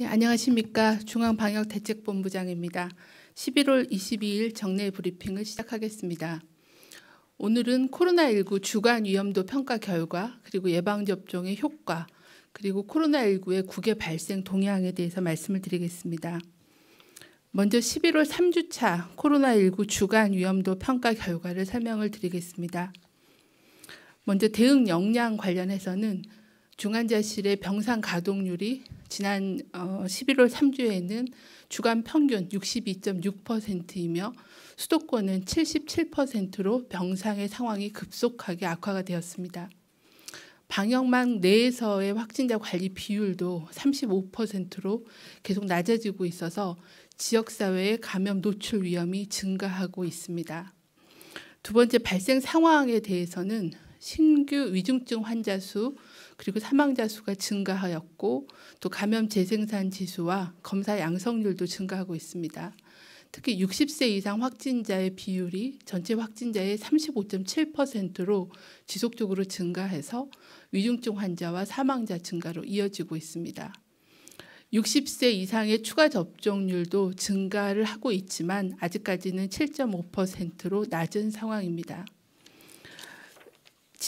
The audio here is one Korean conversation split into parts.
네, 안녕하십니까. 중앙방역대책본부장입니다. 11월 22일 정례 브리핑을 시작하겠습니다. 오늘은 코로나19 주간 위험도 평가 결과 그리고 예방접종의 효과 그리고 코로나19의 국외 발생 동향에 대해서 말씀을 드리겠습니다. 먼저 11월 3주차 코로나19 주간 위험도 평가 결과를 설명을 드리겠습니다. 먼저 대응 역량 관련해서는 중환자실의 병상 가동률이 지난 11월 어, 3주에는 주간 평균 62.6%이며 수도권은 77%로 병상의 상황이 급속하게 악화가 되었습니다. 방역망 내에서의 확진자 관리 비율도 35%로 계속 낮아지고 있어서 지역사회의 감염 노출 위험이 증가하고 있습니다. 두 번째 발생 상황에 대해서는 신규 위중증 환자 수 그리고 사망자 수가 증가하였고 또 감염 재생산 지수와 검사 양성률도 증가하고 있습니다. 특히 60세 이상 확진자의 비율이 전체 확진자의 35.7%로 지속적으로 증가해서 위중증 환자와 사망자 증가로 이어지고 있습니다. 60세 이상의 추가 접종률도 증가를 하고 있지만 아직까지는 7.5%로 낮은 상황입니다.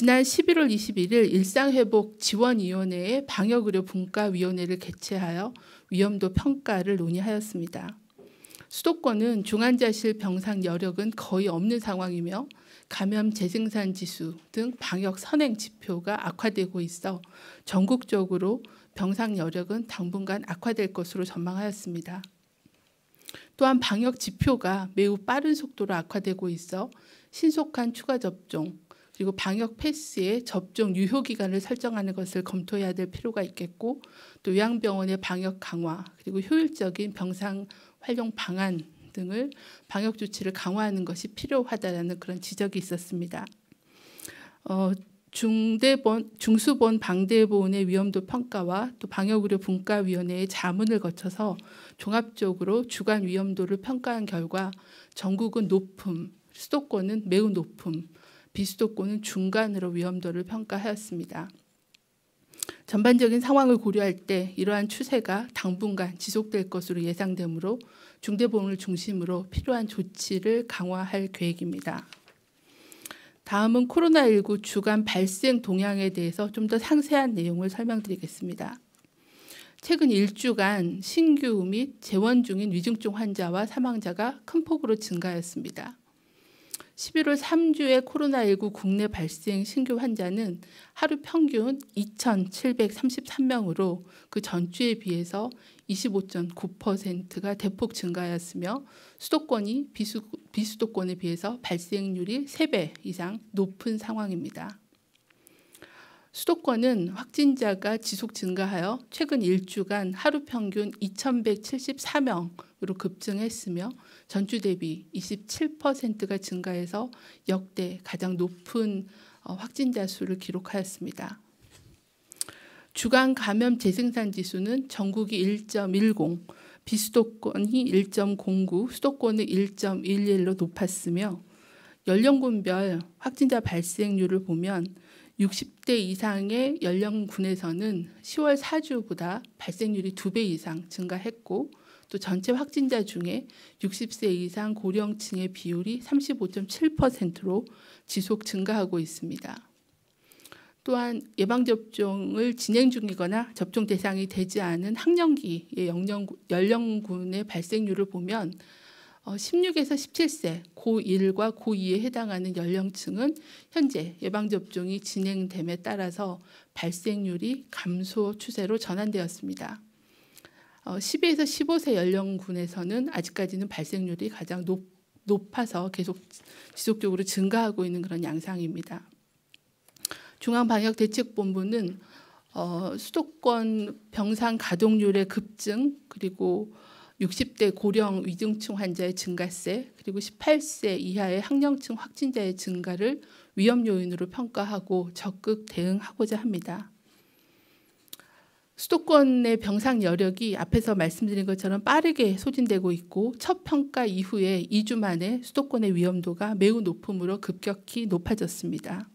지난 11월 21일 일상회복 지원위원회의 방역의료 분과위원회를 개최하여 위험도 평가를 논의하였습니다. 수도권은 중환자실 병상 여력은 거의 없는 상황이며 감염 재생산 지수 등 방역 선행 지표가 악화되고 있어 전국적으로 병상 여력은 당분간 악화될 것으로 전망하였습니다. 또한 방역 지표가 매우 빠른 속도로 악화되고 있어 신속한 추가 접종, 그리고 방역 패스의 접종 유효 기간을 설정하는 것을 검토해야 될 필요가 있겠고 또 요양병원의 방역 강화 그리고 효율적인 병상 활용 방안 등을 방역 조치를 강화하는 것이 필요하다라는 그런 지적이 있었습니다. 어, 중대본 중수본 방대본의 위험도 평가와 또 방역의료 분과위원회의 자문을 거쳐서 종합적으로 주간 위험도를 평가한 결과 전국은 높음, 수도권은 매우 높음, 비수도권은 중간으로 위험도를 평가하였습니다. 전반적인 상황을 고려할 때 이러한 추세가 당분간 지속될 것으로 예상되므로 중대보을 중심으로 필요한 조치를 강화할 계획입니다. 다음은 코로나19 주간 발생 동향에 대해서 좀 더 상세한 내용을 설명드리겠습니다. 최근 일주간 신규 및 재원 중인 위중증 환자와 사망자가 큰 폭으로 증가했습니다. 11월 3주에 코로나19 국내 발생 신규 환자는 하루 평균 2,733명으로 그 전주에 비해서 25.9%가 대폭 증가하였으며 수도권이 비수, 비수도권에 비해서 발생률이 3배 이상 높은 상황입니다. 수도권은 확진자가 지속 증가하여 최근 일주간 하루 평균 2,174명으로 급증했으며 전주 대비 27%가 증가해서 역대 가장 높은 어, 확진자 수를 기록하였습니다. 주간 감염 재생산 지수는 전국이 1.10, 비수도권이 1.09, 수도권은 1.11로 높았으며 연령군별 확진자 발생률을 보면 60대 이상의 연령군에서는 10월 4주보다 발생률이 2배 이상 증가했고 또 전체 확진자 중에 60세 이상 고령층의 비율이 35.7%로 지속 증가하고 있습니다. 또한 예방접종을 진행 중이거나 접종 대상이 되지 않은 학령기의 연령군의 발생률을 보면 16에서 어, 17세 고1과 고2에 해당하는 연령층은 현재 예방접종이 진행됨에 따라서 발생률이 감소 추세로 전환되었습니다. 12에서 어, 15세 연령군에서는 아직까지는 발생률이 가장 높, 높아서 계속 지속적으로 증가하고 있는 그런 양상입니다. 중앙방역대책본부는 어, 수도권 병상 가동률의 급증 그리고 60대 고령 위중증 환자의 증가세 그리고 18세 이하의 학령층 확진자의 증가를 위험 요인으로 평가하고 적극 대응하고자 합니다. 수도권의 병상 여력이 앞에서 말씀드린 것처럼 빠르게 소진되고 있고 첫 평가 이후에 2주 만에 수도권의 위험도가 매우 높음으로 급격히 높아졌습니다.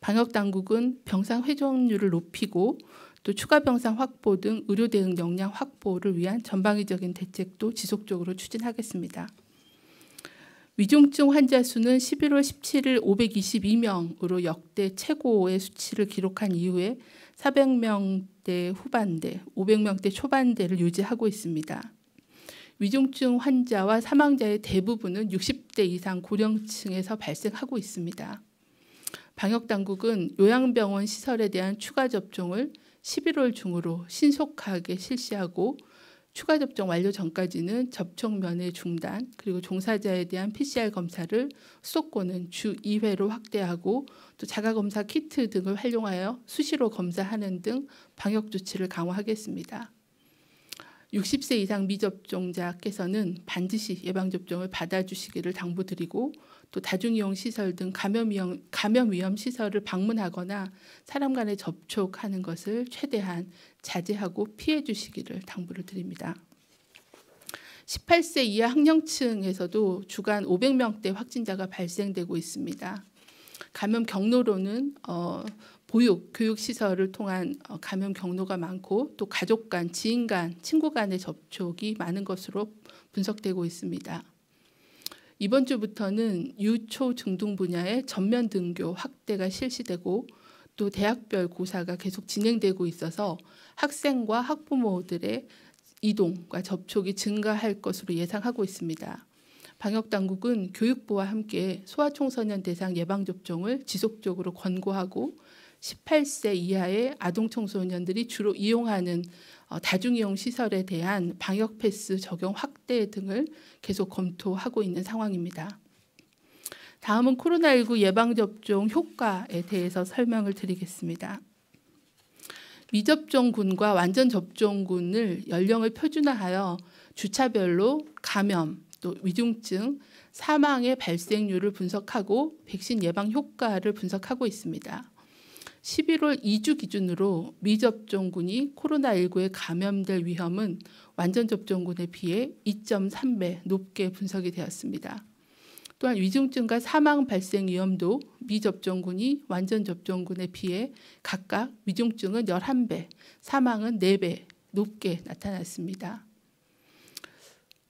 방역 당국은 병상 회전율을 높이고 또 추가 병상 확보 등 의료 대응 역량 확보를 위한 전방위적인 대책도 지속적으로 추진하겠습니다. 위중증 환자 수는 11월 17일 522명으로 역대 최고의 수치를 기록한 이후에 400명대 후반대, 500명대 초반대를 유지하고 있습니다. 위중증 환자와 사망자의 대부분은 60대 이상 고령층에서 발생하고 있습니다. 방역 당국은 요양병원 시설에 대한 추가 접종을 11월 중으로 신속하게 실시하고 추가 접종 완료 전까지는 접촉 면회 중단 그리고 종사자에 대한 PCR 검사를 수도권은 주 2회로 확대하고 또 자가 검사 키트 등을 활용하여 수시로 검사하는 등 방역 조치를 강화하겠습니다. 60세 이상 미접종자께서는 반드시 예방접종을 받아주시기를 당부드리고 또 다중이용 시설 등 감염 위험, 감염 위험 시설을 방문하거나 사람 간의 접촉하는 것을 최대한 자제하고 피해 주시기를 당부를 드립니다. 18세 이하 학령층에서도 주간 500명대 확진자가 발생되고 있습니다. 감염 경로로는 어, 보육, 교육 시설을 통한 어, 감염 경로가 많고 또 가족 간, 지인 간, 친구 간의 접촉이 많은 것으로 분석되고 있습니다. 이번 주부터는 유초 중등 분야의 전면 등교 확대가 실시되고 또 대학별 고사가 계속 진행되고 있어서 학생과 학부모들의 이동과 접촉이 증가할 것으로 예상하고 있습니다. 방역 당국은 교육부와 함께 소아청소년 대상 예방 접종을 지속적으로 권고하고 18세 이하의 아동 청소년들이 주로 이용하는 어, 다중이용 시설에 대한 방역 패스 적용 확대 등을 계속 검토하고 있는 상황입니다. 다음은 코로나19 예방접종 효과에 대해서 설명을 드리겠습니다. 미접종군과 완전 접종군을 연령을 표준화하여 주차별로 감염, 또 위중증, 사망의 발생률을 분석하고 백신 예방 효과를 분석하고 있습니다. 11월 2주 기준으로 미접종군이 코로나19에 감염될 위험은 완전 접종군에 비해 2.3배 높게 분석이 되었습니다. 또한 위중증과 사망 발생 위험도 미접종군이 완전 접종군에 비해 각각 위중증은 11배, 사망은 4배 높게 나타났습니다.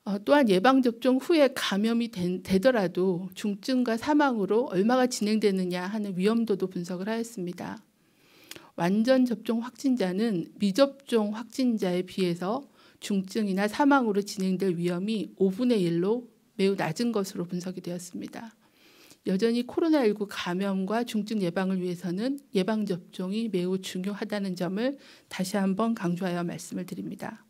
어, 또한 예방접종 후에 감염이 된, 되더라도 중증과 사망으로 얼마가 진행되느냐 하는 위험도도 분석을 하였습니다. 완전 접종 확진자는 미접종 확진자에 비해서 중증이나 사망으로 진행될 위험이 5분의 1로 매우 낮은 것으로 분석이 되었습니다. 여전히 코로나19 감염과 중증 예방을 위해서는 예방접종이 매우 중요하다는 점을 다시 한번 강조하여 말씀을 드립니다.